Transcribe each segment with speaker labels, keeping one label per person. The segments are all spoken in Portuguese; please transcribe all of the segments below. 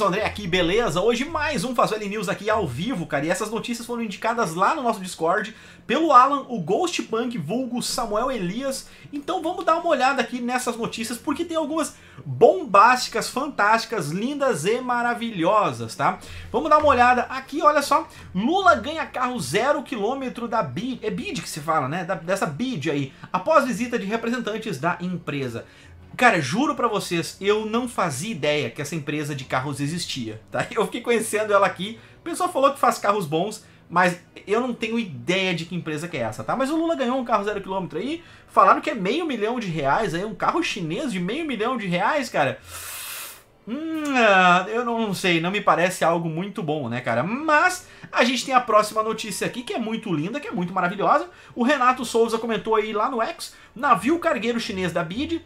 Speaker 1: eu o André aqui, beleza? Hoje mais um Fazeli News aqui ao vivo, cara. E essas notícias foram indicadas lá no nosso Discord pelo Alan, o Ghost Punk, vulgo Samuel Elias. Então vamos dar uma olhada aqui nessas notícias, porque tem algumas bombásticas, fantásticas, lindas e maravilhosas, tá? Vamos dar uma olhada aqui, olha só. Lula ganha carro zero quilômetro da BID, é BID que se fala, né? Da, dessa BID aí, após visita de representantes da empresa. Cara, juro para vocês, eu não fazia ideia que essa empresa de carros existia, tá? Eu fiquei conhecendo ela aqui, o pessoal falou que faz carros bons, mas eu não tenho ideia de que empresa que é essa, tá? Mas o Lula ganhou um carro zero quilômetro aí, falaram que é meio milhão de reais, aí um carro chinês de meio milhão de reais, cara. Hum, ah, eu não sei, não me parece algo muito bom, né, cara? Mas a gente tem a próxima notícia aqui, que é muito linda, que é muito maravilhosa. O Renato Souza comentou aí lá no X, navio cargueiro chinês da BID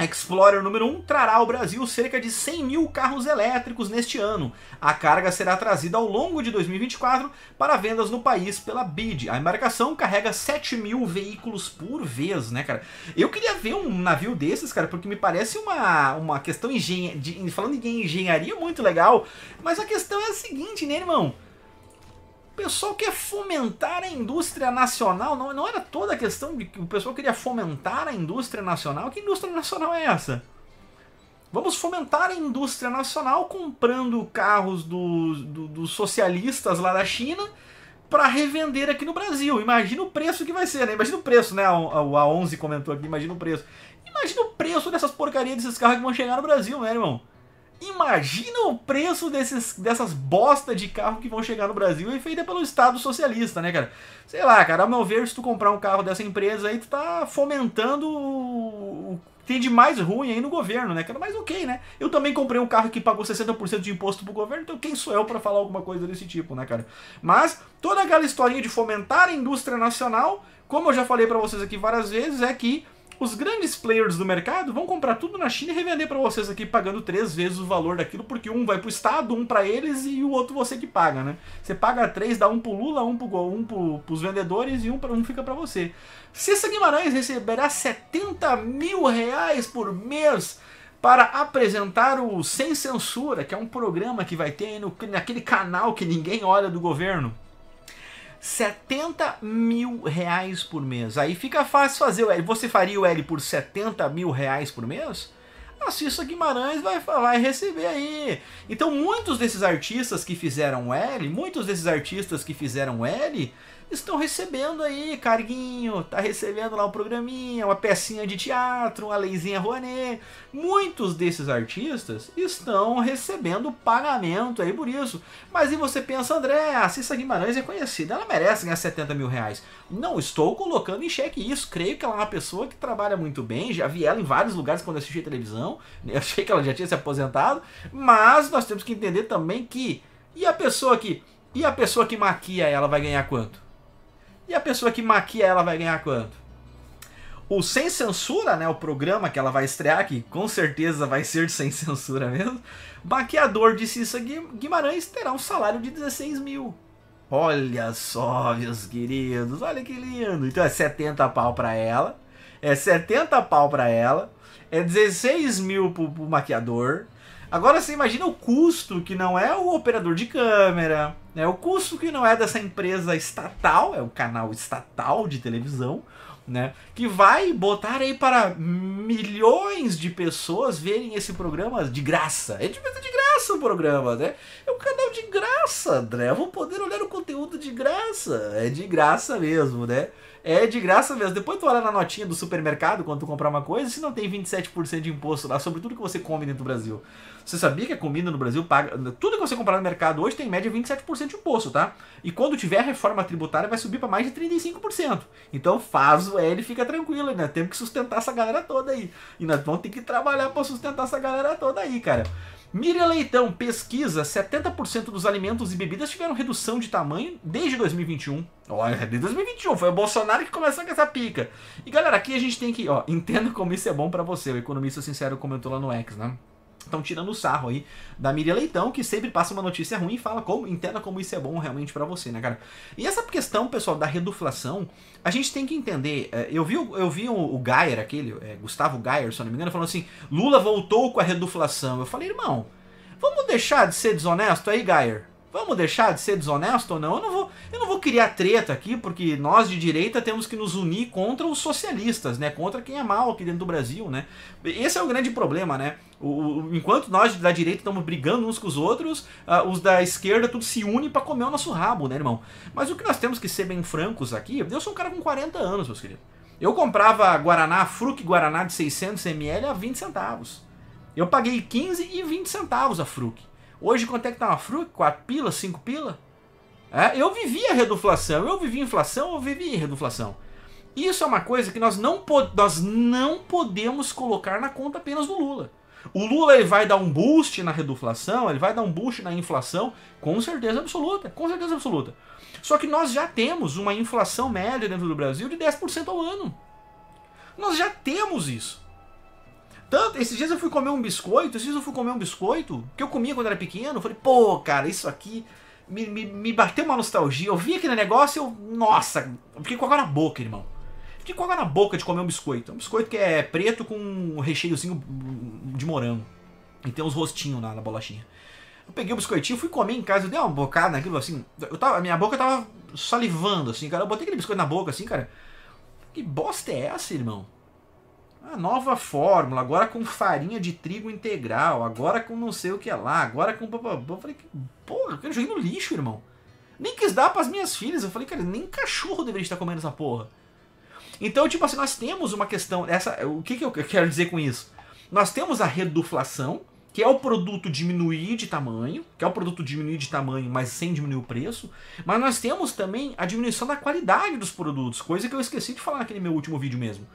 Speaker 1: a Explorer número 1 trará ao Brasil cerca de 100 mil carros elétricos neste ano. A carga será trazida ao longo de 2024 para vendas no país pela BID. A embarcação carrega 7 mil veículos por vez, né, cara? Eu queria ver um navio desses, cara, porque me parece uma, uma questão de, falando em engenharia muito legal, mas a questão é a seguinte, né, irmão? o pessoal quer fomentar a indústria nacional. Não, não era toda a questão de que o pessoal queria fomentar a indústria nacional. Que indústria nacional é essa? Vamos fomentar a indústria nacional comprando carros dos do, socialistas lá da China para revender aqui no Brasil. Imagina o preço que vai ser, né? Imagina o preço, né? O A11 comentou aqui, imagina o preço. Imagina o preço dessas porcarias desses carros que vão chegar no Brasil, né, irmão? Imagina o preço desses, dessas bosta de carro que vão chegar no Brasil e feita pelo Estado socialista, né, cara? Sei lá, cara, ao meu ver, se tu comprar um carro dessa empresa aí, tu tá fomentando o que tem de mais ruim aí no governo, né, cara? Mas ok, né? Eu também comprei um carro que pagou 60% de imposto pro governo, então quem sou eu para falar alguma coisa desse tipo, né, cara? Mas toda aquela historinha de fomentar a indústria nacional, como eu já falei para vocês aqui várias vezes, é que os grandes players do mercado vão comprar tudo na China e revender para vocês aqui pagando três vezes o valor daquilo, porque um vai para o Estado, um para eles e o outro você que paga, né? Você paga três, dá um para Lula, um para um os vendedores e um, pra, um fica para você. Cissa Guimarães receberá 70 mil reais por mês para apresentar o Sem Censura, que é um programa que vai ter no, naquele canal que ninguém olha do governo. 70 mil reais por mês. Aí fica fácil fazer o L. Você faria o L por 70 mil reais por mês? A Cissa Guimarães vai, vai receber aí. Então, muitos desses artistas que fizeram L, muitos desses artistas que fizeram L, estão recebendo aí carguinho, tá recebendo lá um programinha, uma pecinha de teatro, uma leizinha Rouanet. Muitos desses artistas estão recebendo pagamento aí por isso. Mas e você pensa, André, a Cissa Guimarães é conhecida, ela merece ganhar 70 mil reais. Não estou colocando em xeque isso, creio que ela é uma pessoa que trabalha muito bem, já vi ela em vários lugares quando assisti televisão, eu achei que ela já tinha se aposentado, mas nós temos que entender também que, e a pessoa que, e a pessoa que maquia ela vai ganhar quanto? E a pessoa que maquia ela vai ganhar quanto? O Sem Censura, né, o programa que ela vai estrear, que com certeza vai ser sem censura mesmo, maquiador de Cissa Guimarães terá um salário de 16 mil. Olha só, meus queridos, olha que lindo. Então é 70 pau para ela, é 70 pau para ela, é 16 mil pro, pro maquiador, Agora você imagina o custo que não é o operador de câmera, né? o custo que não é dessa empresa estatal, é o canal estatal de televisão, né? Que vai botar aí para milhões de pessoas verem esse programa de graça. É de, de graça o programa, né? É um canal de graça, André. Eu vou poder olhar o conteúdo de graça. É de graça mesmo, né? É de graça mesmo. Depois tu olha na notinha do supermercado quando tu comprar uma coisa, se não tem 27% de imposto lá sobre tudo que você come dentro do Brasil. Você sabia que a comida no Brasil paga. Tudo que você comprar no mercado hoje tem em média 27% de imposto, tá? E quando tiver reforma tributária, vai subir para mais de 35%. Então faz o L e fica tranquilo, né? Temos que sustentar essa galera toda aí. E nós vamos ter que trabalhar para sustentar essa galera toda aí, cara. Miriam Leitão, pesquisa: 70% dos alimentos e bebidas tiveram redução de tamanho desde 2021. Olha, é desde 2021, foi o Bolsonaro que começou com essa pica. E galera, aqui a gente tem que, ó, entenda como isso é bom para você. O economista sincero comentou lá no X, né? estão tirando sarro aí da Miriam Leitão, que sempre passa uma notícia ruim e fala como, entenda como isso é bom realmente para você, né, cara? E essa questão, pessoal, da reduflação, a gente tem que entender. Eu eh, vi, eu vi o Gayer, aquele, é, Gustavo Gayer, se eu não me engano, falando assim: Lula voltou com a reduflação. Eu falei, irmão, vamos deixar de ser desonesto aí, Gayer? Vamos deixar de ser desonesto ou não? Eu não vou, eu não vou criar treta aqui, porque nós de direita temos que nos unir contra os socialistas, né? Contra quem é mal aqui dentro do Brasil, né? Esse é o grande problema, né? O, o enquanto nós da direita estamos brigando uns com os outros, uh, os da esquerda tudo se une para comer o nosso rabo, né, irmão? Mas o que nós temos que ser bem francos aqui, eu sou um cara com 40 anos, meus queridos. Eu comprava Guaraná, Fruc Guaraná de 600ml a 20 centavos. Eu paguei 15 e 20 centavos a Fruque. Hoje quanto é que tá uma fruta? 4 pila, 5 pila? É, eu vivi a reduflação, eu vivi inflação, eu vivi reduflação. Isso é uma coisa que nós não, nós não podemos colocar na conta apenas do Lula. O Lula ele vai dar um boost na reduflação, ele vai dar um boost na inflação, com certeza absoluta, com certeza absoluta. Só que nós já temos uma inflação média dentro do Brasil de 10% ao ano. Nós já temos isso. Tanto, esses dias eu fui comer um biscoito, esses dias eu fui comer um biscoito, que eu comia quando era pequeno, falei, pô, cara, isso aqui me, me, me bateu uma nostalgia. Eu vi aquele negócio e eu, nossa, fiquei com água na boca, irmão. Fiquei com água na boca de comer um biscoito. um biscoito que é preto com um recheiozinho de morango. E tem uns rostinhos na, na bolachinha. Eu peguei o biscoitinho, fui comer em casa, eu dei uma bocada naquilo, assim. Eu tava, a minha boca tava salivando, assim, cara. Eu botei aquele biscoito na boca, assim, cara. Que bosta é essa, irmão? a nova fórmula, agora com farinha de trigo integral, agora com não sei o que lá, agora com. Eu falei, que porra, eu joguei no lixo, irmão. Nem quis dar para as minhas filhas. Eu falei, cara, nem cachorro deveria estar comendo essa porra. Então, tipo assim, nós temos uma questão. Essa, o que, que eu quero dizer com isso? Nós temos a reduflação, que é o produto diminuir de tamanho, que é o produto diminuir de tamanho, mas sem diminuir o preço. Mas nós temos também a diminuição da qualidade dos produtos, coisa que eu esqueci de falar naquele meu último vídeo mesmo.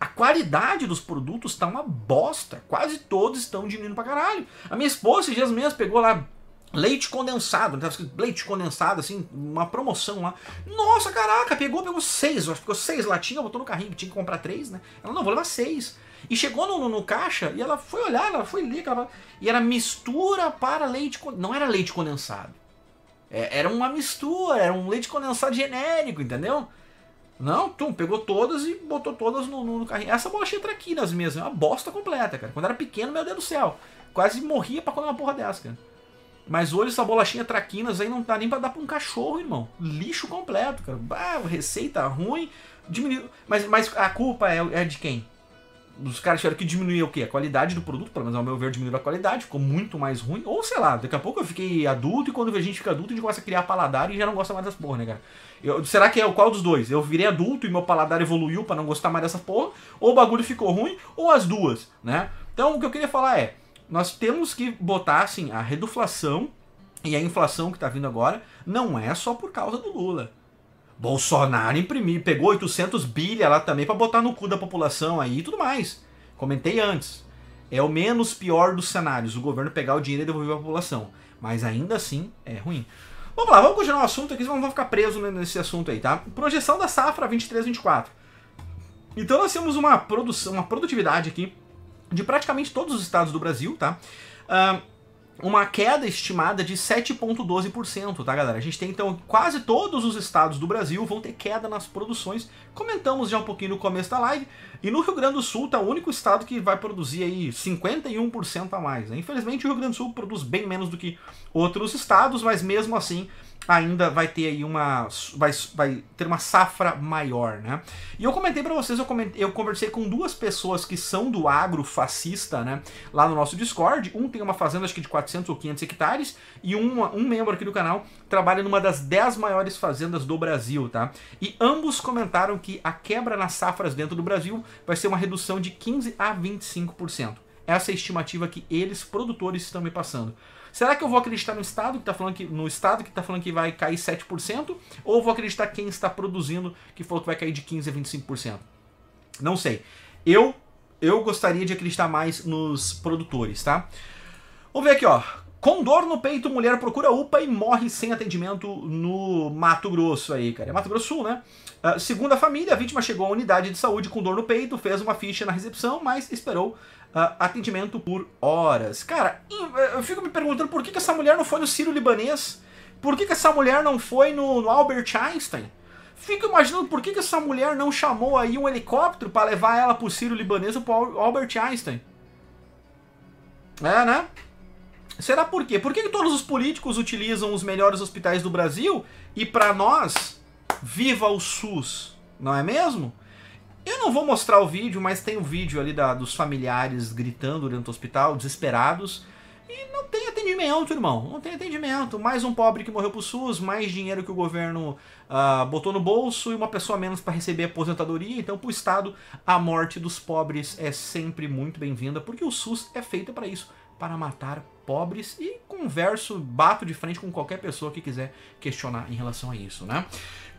Speaker 1: A qualidade dos produtos está uma bosta. Quase todos estão diminuindo pra caralho. A minha esposa, esses dias mesmo, pegou lá leite condensado, tava escrito leite condensado, assim, uma promoção lá. Nossa, caraca, pegou, pegou seis, acho que pegou seis latinhas, botou no carrinho, tinha que comprar três, né? Ela, não, vou levar seis. E chegou no, no, no caixa e ela foi olhar, ela foi ler, ela, e era mistura para leite, não era leite condensado. É, era uma mistura, era um leite condensado genérico, entendeu? Não, tum, pegou todas e botou todas no, no, no carrinho. Essa bola cheia traquinas mesmo, é uma bosta completa, cara. Quando era pequeno, meu Deus do céu, quase morria pra comer uma porra dessa, cara. Mas hoje essa bolachinha traquinas aí não dá nem pra dar pra um cachorro, irmão. Lixo completo, cara. Bah, receita ruim, diminuiu. Mas, mas a culpa é, é de quem? os caras tiveram que diminuir o quê? A qualidade do produto, pelo menos ao meu ver, diminuiu a qualidade, ficou muito mais ruim. Ou sei lá, daqui a pouco eu fiquei adulto e quando a gente fica adulto, a gente começa a criar paladar e já não gosta mais das porra, né, cara? Eu, será que é qual dos dois? Eu virei adulto e meu paladar evoluiu para não gostar mais dessa porra, ou o bagulho ficou ruim, ou as duas, né? Então o que eu queria falar é, nós temos que botar assim a reduflação e a inflação que tá vindo agora não é só por causa do Lula. Bolsonaro imprimiu, pegou 800 bilha lá também para botar no cu da população aí e tudo mais. Comentei antes. É o menos pior dos cenários, o governo pegar o dinheiro e devolver para a população. Mas ainda assim é ruim. Vamos lá, vamos continuar o assunto aqui, senão vamos ficar preso nesse assunto aí, tá? Projeção da safra 23-24. Então nós temos uma produção, uma produtividade aqui de praticamente todos os estados do Brasil, tá? Uh, uma queda estimada de 7,12%, tá, galera? A gente tem então quase todos os estados do Brasil vão ter queda nas produções. Comentamos já um pouquinho no começo da live. E no Rio Grande do Sul tá o único estado que vai produzir aí 51% a mais. Né? Infelizmente o Rio Grande do Sul produz bem menos do que outros estados, mas mesmo assim ainda vai ter aí uma vai, vai ter uma safra maior, né? E eu comentei para vocês, eu, comentei, eu conversei com duas pessoas que são do agro fascista, né? Lá no nosso Discord, um tem uma fazenda acho que de 400 ou 500 hectares e um, um membro aqui do canal trabalha numa das 10 maiores fazendas do Brasil, tá? E ambos comentaram que a quebra nas safras dentro do Brasil vai ser uma redução de 15 a 25%. Essa é a estimativa que eles produtores estão me passando. Será que eu vou acreditar no Estado que tá falando que no Estado que tá falando que vai cair 7% ou vou acreditar quem está produzindo que falou que vai cair de 15 a 25%? Não sei. Eu eu gostaria de acreditar mais nos produtores, tá? Vamos ver aqui, ó. Com dor no peito, mulher procura UPA e morre sem atendimento no Mato Grosso aí, cara. É Mato Grosso Sul, né? Uh, segundo a família, a vítima chegou à unidade de saúde com dor no peito, fez uma ficha na recepção, mas esperou uh, atendimento por horas. Cara, eu fico me perguntando por que, que essa mulher não foi no Ciro Libanês? Por que, que essa mulher não foi no, no Albert Einstein? Fico imaginando por que, que essa mulher não chamou aí um helicóptero para levar ela pro Ciro Libanês ou pro Albert Einstein. É, né? Será por quê? Por que, que todos os políticos utilizam os melhores hospitais do Brasil e para nós, viva o SUS, não é mesmo? Eu não vou mostrar o vídeo, mas tem o um vídeo ali da, dos familiares gritando dentro do hospital, desesperados. E não tem atendimento, irmão. Não tem atendimento. Mais um pobre que morreu pro SUS, mais dinheiro que o governo uh, botou no bolso e uma pessoa menos para receber aposentadoria. Então, pro Estado, a morte dos pobres é sempre muito bem-vinda, porque o SUS é feito para isso para matar pobres e converso, bato de frente com qualquer pessoa que quiser questionar em relação a isso, né?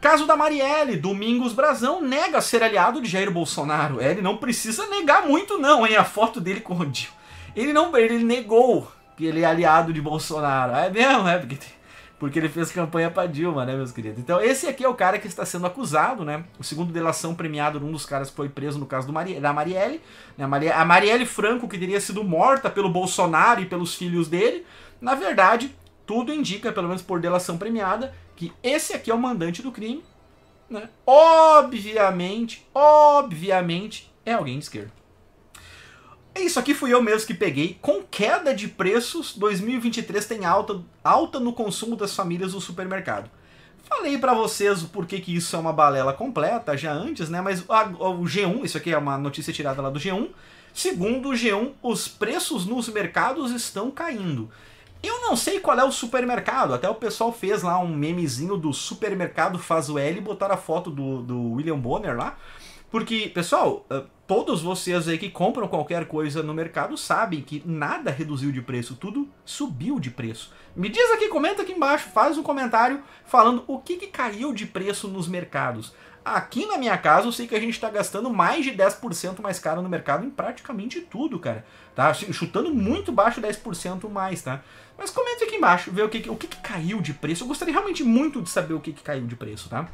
Speaker 1: Caso da Marielle, Domingos Brazão nega ser aliado de Jair Bolsonaro. ele não precisa negar muito não, hein? A foto dele com o Dil. Ele não, ele negou que ele é aliado de Bolsonaro. É mesmo, é porque, porque ele fez campanha para Dilma, né, meus queridos? Então, esse aqui é o cara que está sendo acusado, né? O segundo delação premiado, um dos caras que foi preso no caso da Marielle, né? A Marielle Franco, que teria sido morta pelo Bolsonaro e pelos filhos dele, na verdade, tudo indica, pelo menos por delação premiada, que esse aqui é o mandante do crime. Né? Obviamente, obviamente, é alguém de esquerda. Isso aqui fui eu mesmo que peguei. Com queda de preços, 2023 tem alta, alta no consumo das famílias no supermercado. Falei para vocês o porquê que isso é uma balela completa já antes, né? Mas a, o G1, isso aqui é uma notícia tirada lá do G1. Segundo o G1, os preços nos mercados estão caindo. Eu não sei qual é o supermercado, até o pessoal fez lá um memezinho do supermercado faz o L e botaram a foto do, do William Bonner lá. Porque, pessoal, eh, todos vocês aí que compram qualquer coisa no mercado sabem que nada reduziu de preço, tudo subiu de preço. Me diz aqui, comenta aqui embaixo, faz um comentário falando o que, que caiu de preço nos mercados. Aqui na minha casa eu sei que a gente está gastando mais de 10% mais caro no mercado em praticamente tudo, cara. Tá? Assim, chutando muito baixo 10% mais, tá? Mas comenta aqui embaixo, ver o que, o que, que caiu de preço. Eu gostaria realmente muito de saber o que, que caiu de preço, tá?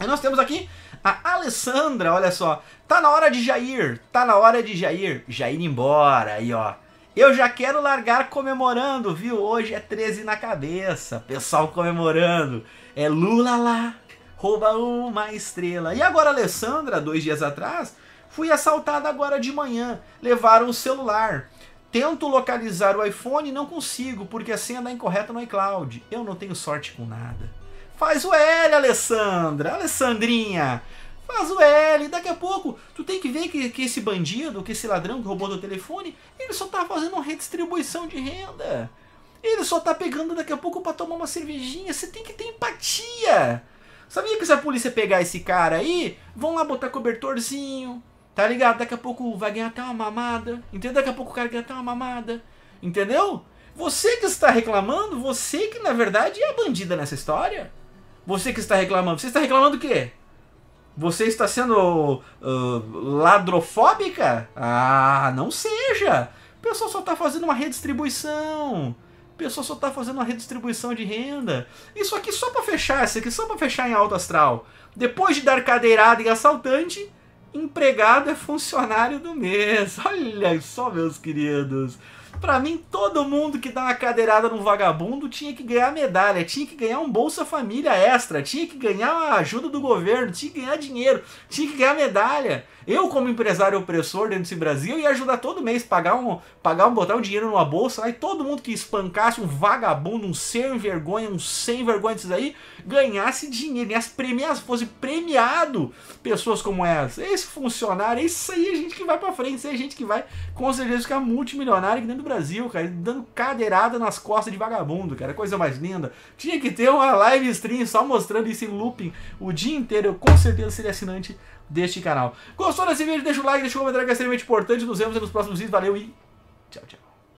Speaker 1: aí nós temos aqui a Alessandra, olha só. Tá na hora de Jair, tá na hora de Jair. Jair embora, aí ó. Eu já quero largar comemorando, viu? Hoje é 13 na cabeça, pessoal comemorando. É Lula lá, rouba uma estrela. E agora, Alessandra, dois dias atrás, fui assaltada agora de manhã. Levaram o celular. Tento localizar o iPhone e não consigo, porque a senha está incorreta no iCloud. Eu não tenho sorte com nada. Faz o L, Alessandra! Alessandrinha! Faz o L, daqui a pouco tu tem que ver que, que esse bandido, que esse ladrão que roubou teu telefone, ele só tá fazendo uma redistribuição de renda. Ele só tá pegando daqui a pouco para tomar uma cervejinha. Você tem que ter empatia. Sabia que se a polícia pegar esse cara aí, vão lá botar cobertorzinho, tá ligado? Daqui a pouco vai ganhar até uma mamada, entendeu? Daqui a pouco o cara ganha até uma mamada, entendeu? Você que está reclamando, você que na verdade é a bandida nessa história. Você que está reclamando, você está reclamando o quê? Você está sendo uh, ladrofóbica? Ah, não seja! O pessoal só está fazendo uma redistribuição pessoa só está fazendo uma redistribuição de renda. Isso aqui só para fechar, isso aqui só para fechar em alto astral. Depois de dar cadeirada e assaltante, empregado é funcionário do mês. Olha só, meus queridos. Pra mim, todo mundo que dá uma cadeirada num vagabundo tinha que ganhar medalha, tinha que ganhar um Bolsa Família extra, tinha que ganhar a ajuda do governo, tinha que ganhar dinheiro, tinha que ganhar medalha. Eu, como empresário opressor dentro desse Brasil, ia ajudar todo mês, pagar um, pagar um, botar um dinheiro numa bolsa, aí todo mundo que espancasse um vagabundo, um sem vergonha, um sem vergonha desses aí, ganhasse dinheiro, ganhasse premiasse, fosse premiado pessoas como essa. Esse funcionário, isso aí é gente que vai pra frente, isso aí é gente que vai com certeza ficar multimilionário aqui dentro do Brasil. Brasil, cara, dando cadeirada nas costas de vagabundo, cara. Coisa mais linda. Tinha que ter uma live stream só mostrando esse looping o dia inteiro. Eu com certeza seria assinante deste canal. Gostou desse vídeo? Deixa o like, deixa o comentário que é extremamente importante. Nos vemos nos próximos vídeos. Valeu e tchau, tchau.